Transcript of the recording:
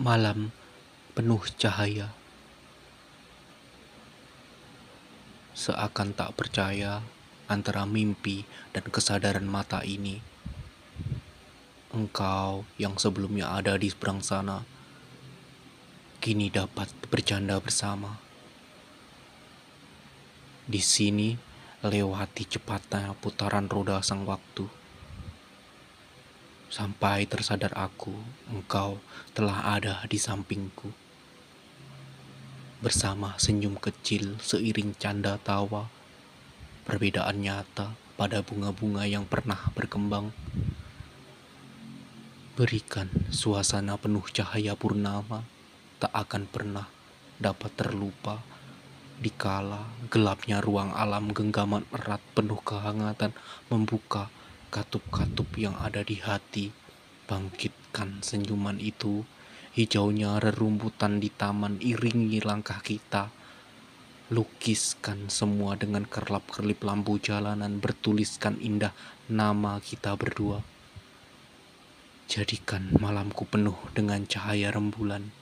malam penuh cahaya. Seakan tak percaya antara mimpi dan kesadaran mata ini. Engkau yang sebelumnya ada di seberang sana, kini dapat bercanda bersama. Di sini lewati cepatnya putaran roda sang waktu sampai tersadar aku, engkau telah ada di sampingku. Bersama senyum kecil seiring canda tawa, perbedaan nyata pada bunga-bunga yang pernah berkembang. Berikan suasana penuh cahaya purnama, tak akan pernah dapat terlupa dikala gelapnya ruang alam genggaman erat penuh kehangatan membuka katup-katup yang ada di hati. Bangkitkan senyuman itu, hijaunya rerumputan di taman iringi langkah kita. Lukiskan semua dengan kerlap-kerlip lampu jalanan bertuliskan indah nama kita berdua. Jadikan malamku penuh dengan cahaya rembulan